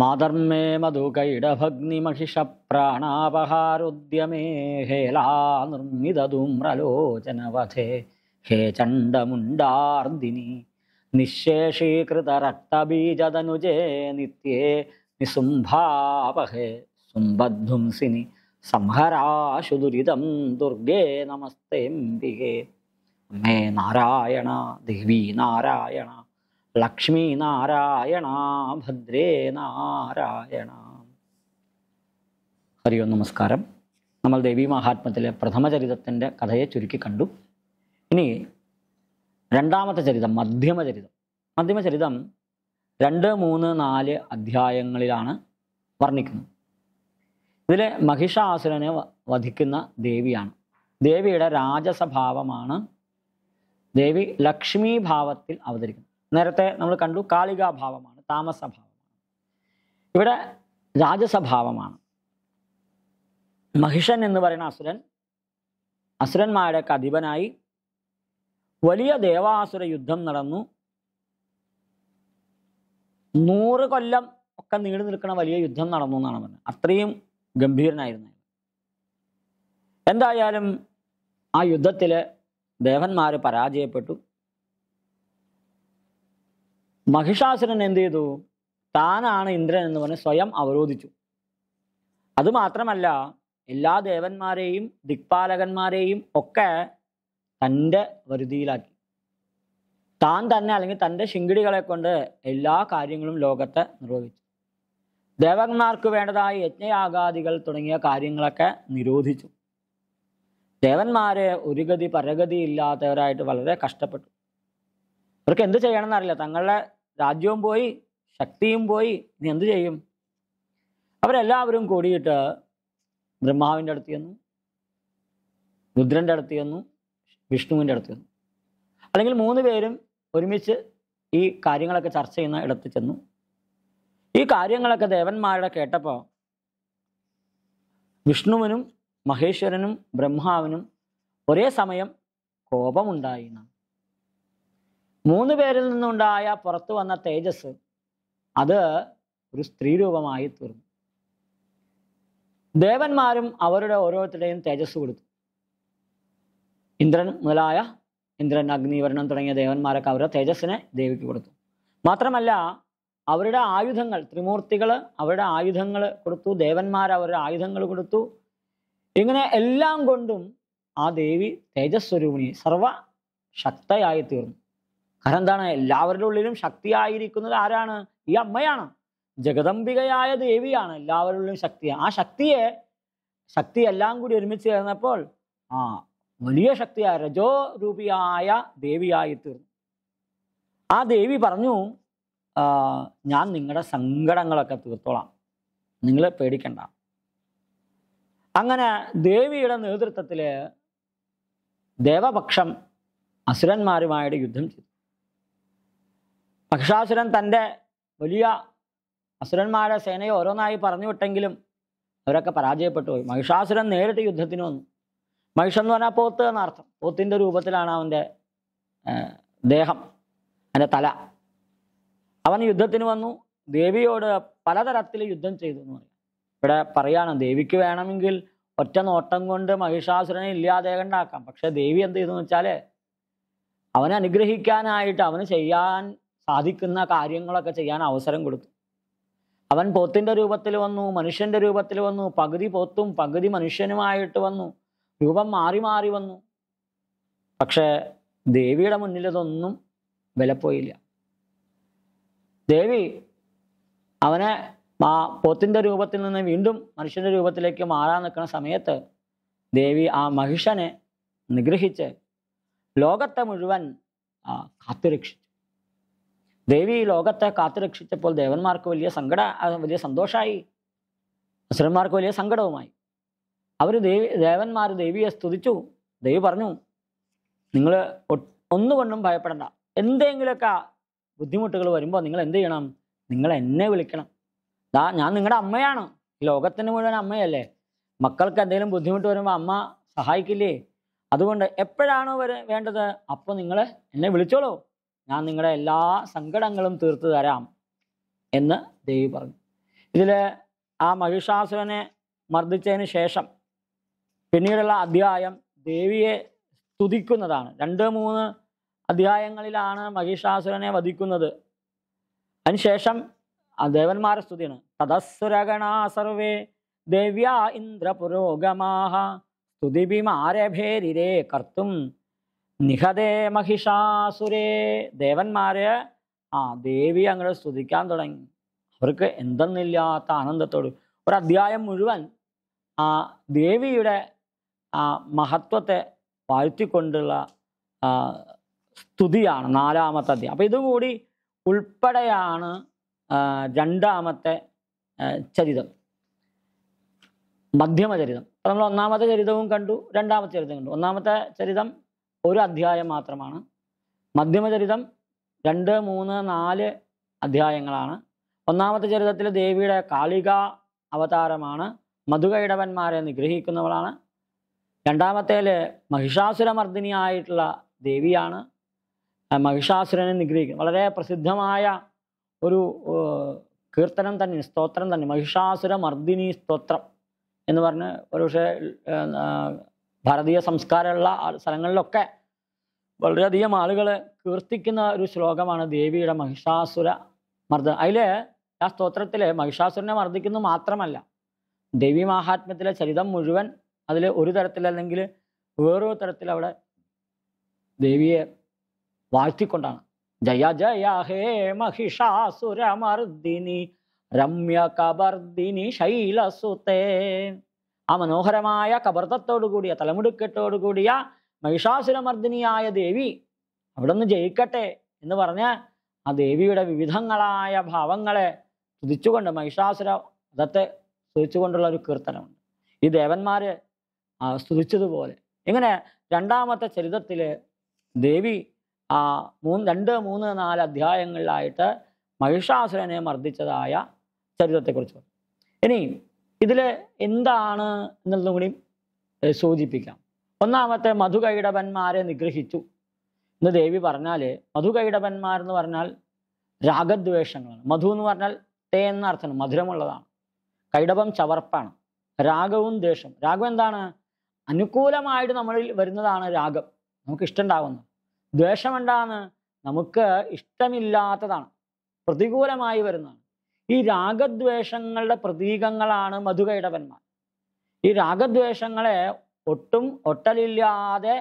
മാതർമേ മധുകൈഡഭഗ്നിമഹിഷപ്രാണാപഹാരുദ്യമേ ഹേലാ നിർമ്മിതധൂമ്രലോചനവധേ ഹേ ചണ്ഡമുണ്ടാർദിനി നിശേഷീകൃതരക്തബീജതനുജേ നിത്യേ നിസുംഭാപഹേ സുംബദ്ധുംസിനി സംഹരാശുദുരിതം ദുരിതം ദുർഗേ നമസ്തേംബികേ മേ നാരായണ ദേവി നാരായണ ലക്ഷ്മി ഭദ്രേ നാരായണ ഹരിയോ നമസ്കാരം നമ്മൾ ദേവി മഹാത്മത്തിലെ പ്രഥമചരിതത്തിൻ്റെ കഥയെ ചുരുക്കി കണ്ടു ഇനി രണ്ടാമത്തെ ചരിതം മധ്യമ ചരിതം മധ്യമ ചരിതം രണ്ട് മൂന്ന് നാല് അധ്യായങ്ങളിലാണ് വർണ്ണിക്കുന്നത് ഇതിലെ മഹിഷാസുരനെ വധിക്കുന്ന ദേവിയാണ് ദേവിയുടെ രാജസ്വഭാവമാണ് ദേവി ലക്ഷ്മി ഭാവത്തിൽ അവതരിക്കുന്നത് നേരത്തെ നമ്മൾ കണ്ടു കാളികാഭാവമാണ് താമസഭാവമാണ് ഇവിടെ രാജസഭാവമാണ് മഹിഷൻ എന്ന് പറയുന്ന അസുരൻ അസുരന്മാരുടെ അധിപനായി വലിയ ദേവാസുര യുദ്ധം നടന്നു നൂറ് കൊല്ലം ഒക്കെ നീണ്ടു നിൽക്കുന്ന വലിയ യുദ്ധം നടന്നു എന്നാണ് പറഞ്ഞത് അത്രയും ഗംഭീരനായിരുന്നു എന്തായാലും ആ യുദ്ധത്തിൽ ദേവന്മാർ പരാജയപ്പെട്ടു മഹിഷാസുരൻ എന്ത് ചെയ്തു താനാണ് ഇന്ദ്രൻ എന്ന് പറഞ്ഞ് സ്വയം അവരോധിച്ചു അതുമാത്രമല്ല എല്ലാ ദേവന്മാരെയും ദിക്പാലകന്മാരെയും ഒക്കെ തൻ്റെ വരുതിയിലാക്കി താൻ തന്നെ അല്ലെങ്കിൽ തൻ്റെ ശിങ്കിടികളെ കൊണ്ട് എല്ലാ കാര്യങ്ങളും ലോകത്തെ നിർവഹിച്ചു ദേവന്മാർക്ക് വേണ്ടതായ യജ്ഞയാഗാദികൾ തുടങ്ങിയ കാര്യങ്ങളൊക്കെ നിരോധിച്ചു ദേവന്മാരെ ഒരു ഗതി പരഗതി ഇല്ലാത്തവരായിട്ട് വളരെ കഷ്ടപ്പെട്ടു അവർക്ക് എന്ത് ചെയ്യണമെന്നറിയില്ല തങ്ങളുടെ രാജ്യവും പോയി ശക്തിയും പോയി നീ എന്തു ചെയ്യും അവരെല്ലാവരും കൂടിയിട്ട് ബ്രഹ്മാവിൻ്റെ അടുത്ത് ചെന്നു രുദ്രൻ്റെ അടുത്ത് ചെന്നു വിഷ്ണുവിൻ്റെ അടുത്ത് ചെന്നു അല്ലെങ്കിൽ മൂന്ന് പേരും ഒരുമിച്ച് ഈ കാര്യങ്ങളൊക്കെ ചർച്ച ചെയ്യുന്ന ഇടത്ത് ചെന്നു ഈ കാര്യങ്ങളൊക്കെ ദേവന്മാരുടെ കേട്ടപ്പോൾ വിഷ്ണുവിനും മഹേശ്വരനും ബ്രഹ്മാവിനും ഒരേ സമയം കോപമുണ്ടായി എന്നാണ് മൂന്ന് പേരിൽ നിന്നുണ്ടായ പുറത്തു വന്ന തേജസ് അത് ഒരു സ്ത്രീ രൂപമായി തീർന്നു ദേവന്മാരും അവരുടെ ഓരോരുത്തരുടെയും തേജസ് കൊടുത്തു ഇന്ദ്രൻ മുതലായ ഇന്ദ്രൻ അഗ്നി തുടങ്ങിയ ദേവന്മാരൊക്കെ അവരുടെ തേജസ്സിനെ ദേവിക്ക് കൊടുത്തു മാത്രമല്ല അവരുടെ ആയുധങ്ങൾ ത്രിമൂർത്തികൾ അവരുടെ ആയുധങ്ങൾ കൊടുത്തു ദേവന്മാർ അവരുടെ ആയുധങ്ങൾ കൊടുത്തു ഇങ്ങനെ എല്ലാം കൊണ്ടും ആ ദേവി തേജസ്വരൂപിണി ശക്തയായി തീർന്നു അതെന്താണ് എല്ലാവരുടെ ഉള്ളിലും ശക്തിയായിരിക്കുന്നത് ആരാണ് ഈ അമ്മയാണ് ജഗദംബികയായ ദേവിയാണ് എല്ലാവരുടെ ഉള്ളിലും ശക്തി ആ ശക്തിയെ ശക്തി എല്ലാം കൂടി ഒരുമിച്ച് ചേർന്നപ്പോൾ ആ വലിയ ശക്തിയായ രജോ രൂപിയായ ദേവിയായി തീർന്നു ആ ദേവി പറഞ്ഞു ഞാൻ നിങ്ങളുടെ സങ്കടങ്ങളൊക്കെ തീർത്തോളാം നിങ്ങൾ പേടിക്കണ്ട അങ്ങനെ ദേവിയുടെ നേതൃത്വത്തിൽ ദേവപക്ഷം അസുരന്മാരുമായിട്ട് യുദ്ധം ചെയ്തു മഹിഷാസുരൻ തൻ്റെ വലിയ അസുരന്മാരെ സേനയെ ഓരോന്നായി പറഞ്ഞു വിട്ടെങ്കിലും അവരൊക്കെ പരാജയപ്പെട്ടു പോയി മഹിഷാസുരൻ നേരിട്ട് യുദ്ധത്തിന് വന്നു മഹിഷ എന്ന് പറഞ്ഞാൽ പോത്ത് എന്നർത്ഥം പോത്തിൻ്റെ രൂപത്തിലാണ് അവൻ്റെ ദേഹം അവൻ്റെ തല അവൻ യുദ്ധത്തിന് വന്നു ദേവിയോട് പലതരത്തിൽ യുദ്ധം ചെയ്തു എന്ന് പറയും ഇവിടെ പറയാണ് ദേവിക്ക് വേണമെങ്കിൽ ഒറ്റ നോട്ടം കൊണ്ട് മഹിഷാസുരനെ ഇല്ലാതെ കണ്ടാക്കാം പക്ഷെ ദേവി എന്ത് ചെയ്തെന്ന് വെച്ചാൽ അവനെ അനുഗ്രഹിക്കാനായിട്ട് അവന് ചെയ്യാൻ സാധിക്കുന്ന കാര്യങ്ങളൊക്കെ ചെയ്യാൻ അവസരം കൊടുത്തു അവൻ പോത്തിൻ്റെ രൂപത്തിൽ വന്നു മനുഷ്യൻ്റെ രൂപത്തിൽ വന്നു പകുതി പോത്തും പകുതി മനുഷ്യനുമായിട്ട് വന്നു രൂപം മാറി മാറി വന്നു പക്ഷേ ദേവിയുടെ മുന്നിൽ ഇതൊന്നും വിലപ്പോയില്ല ദേവി അവനെ ആ പോത്തിൻ്റെ രൂപത്തിൽ നിന്ന് വീണ്ടും മനുഷ്യൻ്റെ രൂപത്തിലേക്ക് മാറാൻ നിൽക്കുന്ന സമയത്ത് ദേവി ആ മഹിഷനെ നിഗ്രഹിച്ച് ലോകത്തെ മുഴുവൻ കാത്തുരക്ഷിച്ചു ദേവി ലോകത്തെ കാത്തുരക്ഷിച്ചപ്പോൾ ദേവന്മാർക്ക് വലിയ സങ്കട വലിയ സന്തോഷമായി അസുരന്മാർക്ക് വലിയ സങ്കടവുമായി അവർ ദേവി ദേവന്മാർ ദേവിയെ സ്തുതിച്ചു ദേവി പറഞ്ഞു നിങ്ങൾ ഒന്നുകൊണ്ടും ഭയപ്പെടണ്ട എന്തെങ്കിലുമൊക്കെ ബുദ്ധിമുട്ടുകൾ വരുമ്പോൾ നിങ്ങൾ എന്ത് ചെയ്യണം നിങ്ങൾ എന്നെ വിളിക്കണം ദാ ഞാൻ നിങ്ങളുടെ അമ്മയാണ് ലോകത്തിന് മുഴുവൻ അമ്മയല്ലേ മക്കൾക്ക് എന്തെങ്കിലും ബുദ്ധിമുട്ട് വരുമ്പോൾ അമ്മ സഹായിക്കില്ലേ അതുകൊണ്ട് എപ്പോഴാണോ വരെ വേണ്ടത് അപ്പോൾ നിങ്ങൾ എന്നെ വിളിച്ചോളൂ ഞാൻ നിങ്ങളുടെ എല്ലാ സങ്കടങ്ങളും തീർത്തു തരാം എന്ന് ദേവി പറഞ്ഞു ഇതിൽ ആ മഹിഷാസുരനെ മർദ്ദിച്ചതിന് ശേഷം പിന്നീടുള്ള അധ്യായം ദേവിയെ സ്തുതിക്കുന്നതാണ് രണ്ട് മൂന്ന് അധ്യായങ്ങളിലാണ് മഹിഷാസുരനെ വധിക്കുന്നത് അതിനുശേഷം ദേവന്മാരെ സ്തുതിയാണ് തദസ്സുരഗണാ സർവേ ദേവ്യ ഇന്ദ്രപുരോഗമാഹ സ്തുതിഭിമാരഭേരിരേ കർത്തും നിഹതേ മഹിഷാസുരേ ദേവന്മാരെ ആ ദേവി അങ്ങോട്ട് സ്തുതിക്കാൻ തുടങ്ങി അവർക്ക് എന്തെന്നില്ലാത്ത ആനന്ദത്തോട് ഒരു അധ്യായം മുഴുവൻ ആ ദേവിയുടെ ആ മഹത്വത്തെ വാഴ്ത്തിക്കൊണ്ടുള്ള സ്തുതിയാണ് നാലാമത്തെ അധ്യായം അപ്പം ഇതുകൂടി ഉൾപ്പെടെയാണ് രണ്ടാമത്തെ ചരിതം മധ്യമചരിതം അപ്പം നമ്മൾ ഒന്നാമത്തെ ചരിതവും കണ്ടു രണ്ടാമത്തെ ചരിതം കണ്ടു ഒന്നാമത്തെ ചരിതം ഒരു അധ്യായം മാത്രമാണ് മധ്യമചരിതം രണ്ട് മൂന്ന് നാല് അധ്യായങ്ങളാണ് ഒന്നാമത്തെ ചരിതത്തിൽ ദേവിയുടെ കാളിക അവതാരമാണ് മധുകൈടവന്മാരെ നിഗ്രഹിക്കുന്നവളാണ് രണ്ടാമത്തേൽ മഹിഷാസുരമർദ്ദിനിയായിട്ടുള്ള ദേവിയാണ് മഹിഷാസുരനെ നിഗ്രഹിക്കുന്നത് വളരെ പ്രസിദ്ധമായ ഒരു കീർത്തനം തന്നെ സ്തോത്രം തന്നെ മഹിഷാസുര മർദ്ദിനി സ്തോത്രം എന്ന് പറഞ്ഞ് ഒരുപക്ഷെ ഭാരതീയ സംസ്കാരമുള്ള സ്ഥലങ്ങളിലൊക്കെ വളരെയധികം ആളുകളെ കീർത്തിക്കുന്ന ഒരു ശ്ലോകമാണ് ദേവിയുടെ മഹിഷാസുര മർദ്ദ അതിലെ ആ സ്തോത്രത്തിലെ മഹിഷാസുരനെ മർദ്ദിക്കുന്നു മാത്രമല്ല ദേവി മാഹാത്മ്യത്തിലെ ചരിതം മുഴുവൻ അതിൽ ഒരു തരത്തിൽ അല്ലെങ്കിൽ വേറൊരു തരത്തിൽ അവിടെ ദേവിയെ വാഴ്ത്തിക്കൊണ്ടാണ് ജയ ജയ ഹേ മഹിഷാസുരമർദിനി രമ്യ കബർദിനി ശൈലസുതേ ആ മനോഹരമായ കബർദത്തോടു കൂടിയ തലമുടുക്കെട്ടോടു കൂടിയ മഹിഷാസുരമർദ്ദിനിയായ ദേവി അവിടുന്ന് ജയിക്കട്ടെ എന്ന് പറഞ്ഞ് ആ ദേവിയുടെ വിവിധങ്ങളായ ഭാവങ്ങളെ സ്തുതിച്ചുകൊണ്ട് മഹിഷാസുര അതത്തെ സ്തുതിച്ചുകൊണ്ടുള്ള ഒരു കീർത്തനമുണ്ട് ഈ ദേവന്മാര് സ്തുതിച്ചതുപോലെ ഇങ്ങനെ രണ്ടാമത്തെ ചരിതത്തില് ദേവി ആ മൂന്ന് രണ്ട് മൂന്ന് നാല് അധ്യായങ്ങളിലായിട്ട് മഹിഷാസുരനെ മർദ്ദിച്ചതായ ചരിതത്തെക്കുറിച്ച് ഇനി ഇതിൽ എന്താണ് എന്നുള്ളതും കൂടി സൂചിപ്പിക്കാം ഒന്നാമത്തെ മധുകൈടവന്മാരെ നിഗ്രഹിച്ചു എന്ന് ദേവി പറഞ്ഞാല് മധുകൈടവന്മാർ എന്ന് പറഞ്ഞാൽ രാഗദ്വേഷങ്ങളാണ് മധു എന്ന് പറഞ്ഞാൽ തേ എന്ന അർത്ഥം മധുരമുള്ളതാണ് കൈടവം ചവർപ്പാണ് രാഗവും ദ്വേഷം രാഗം എന്താണ് അനുകൂലമായിട്ട് നമ്മളിൽ വരുന്നതാണ് രാഗം നമുക്ക് ഇഷ്ടമുണ്ടാകുന്നത് ദ്വേഷം എന്താണ് നമുക്ക് ഇഷ്ടമില്ലാത്തതാണ് പ്രതികൂലമായി വരുന്നതാണ് ഈ രാഗദ്വേഷങ്ങളുടെ പ്രതീകങ്ങളാണ് മധുകൈടവന്മാർ ഈ രാഗദ്വേഷങ്ങളെ ഒട്ടും ഒട്ടലില്ലാതെ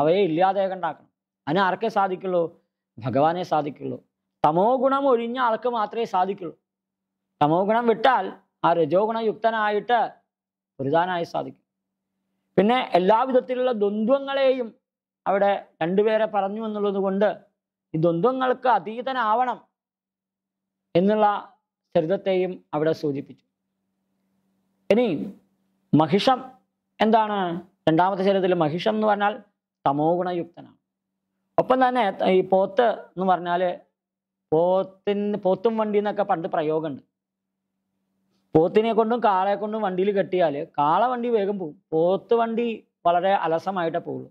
അവയെ ഇല്ലാതെ ഉണ്ടാക്കണം അതിന് ആർക്കേ സാധിക്കുള്ളൂ ഭഗവാനെ സാധിക്കുള്ളൂ തമോ ഗുണം ഒഴിഞ്ഞ ആൾക്ക് മാത്രമേ സാധിക്കുള്ളൂ തമോ ഗുണം വിട്ടാൽ ആ രജോ ഗുണയുക്തനായിട്ട് ഒരുതാനായി സാധിക്കും പിന്നെ എല്ലാവിധത്തിലുള്ള ദ്വന്ദ്വങ്ങളെയും അവിടെ രണ്ടുപേരെ പറഞ്ഞു എന്നുള്ളത് കൊണ്ട് ഈ ദ്വന്ദ്വങ്ങൾക്ക് അതീതനാവണം എന്നുള്ള ചരിതത്തെയും അവിടെ സൂചിപ്പിച്ചു ഇനി മഹിഷം എന്താണ് രണ്ടാമത്തെ ശരീരത്തിൽ മഹിഷം എന്ന് പറഞ്ഞാൽ തമോ ഗുണയുക്തനാണ് ഒപ്പം തന്നെ ഈ പോത്ത് എന്ന് പറഞ്ഞാൽ പോത്തിന് പോത്തും വണ്ടി എന്നൊക്കെ പണ്ട് പ്രയോഗമുണ്ട് പോത്തിനെ കൊണ്ടും കാളയെ കൊണ്ടും വണ്ടിയിൽ കെട്ടിയാൽ കാള വണ്ടി വേഗം പോകും പോത്ത് വണ്ടി വളരെ അലസമായിട്ടേ പോകുള്ളൂ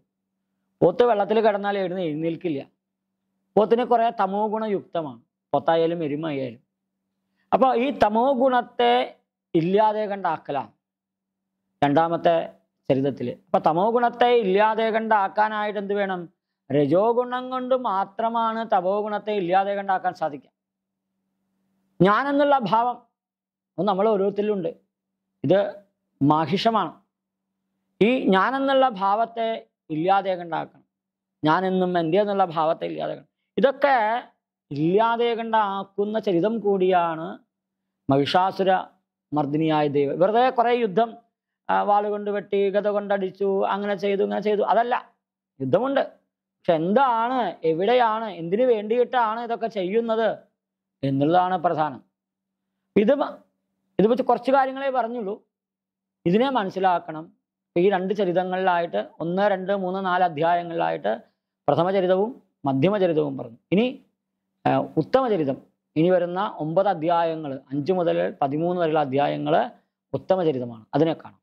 പോത്ത് വെള്ളത്തിൽ കിടന്നാൽ എഴുന്ന എഴുന്നേൽക്കില്ല പോത്തിന് കുറേ തമോ ഗുണയുക്തമാണ് പോത്തായാലും എരുമായാലും അപ്പോൾ ഈ തമോ ഗുണത്തെ ഇല്ലാതെ കണ്ടാക്കലാണ് രണ്ടാമത്തെ ചരിതത്തിൽ അപ്പൊ തമോ ഗുണത്തെ ഇല്ലാതെ കണ്ടാക്കാനായിട്ട് എന്ത് വേണം രജോ ഗുണം കൊണ്ട് മാത്രമാണ് തപോ ഗുണത്തെ ഇല്ലാതെ കണ്ടാക്കാൻ സാധിക്കുക ഞാനെന്നുള്ള ഭാവം അത് നമ്മൾ ഓരോരുത്തരിലുണ്ട് ഇത് മാഹിഷമാണ് ഈ ഞാനെന്നുള്ള ഭാവത്തെ ഇല്ലാതെ കണ്ടാക്കണം ഞാനെന്നും എൻ്റെ എന്നുള്ള ഭാവത്തെ ഇല്ലാതെ ഇതൊക്കെ ഇല്ലാതെ കണ്ടാക്കുന്ന ചരിതം കൂടിയാണ് മഹിഷാസുര മർദ്ദിനിയായ ദൈവം വെറുതെ കുറെ യുദ്ധം വാളുകൊണ്ട് വെട്ടി ഗത കൊണ്ടടിച്ചു അങ്ങനെ ചെയ്തു ഇങ്ങനെ ചെയ്തു അതല്ല യുദ്ധമുണ്ട് പക്ഷെ എന്താണ് എവിടെയാണ് എന്തിനു വേണ്ടിയിട്ടാണ് ഇതൊക്കെ ചെയ്യുന്നത് എന്നുള്ളതാണ് പ്രധാനം ഇത് ഇത് വെച്ച് കുറച്ച് കാര്യങ്ങളെ പറഞ്ഞുള്ളൂ ഇതിനെ മനസ്സിലാക്കണം ഈ രണ്ട് ചരിതങ്ങളിലായിട്ട് ഒന്ന് രണ്ട് മൂന്ന് നാല് അധ്യായങ്ങളിലായിട്ട് പ്രഥമചരിതവും മധ്യമചരിതവും പറഞ്ഞു ഇനി ഉത്തമചരിതം ഇനി വരുന്ന ഒമ്പത് അധ്യായങ്ങൾ അഞ്ച് മുതൽ പതിമൂന്ന് വരെയുള്ള അധ്യായങ്ങൾ ഉത്തമചരിതമാണ് അതിനെ കാണാം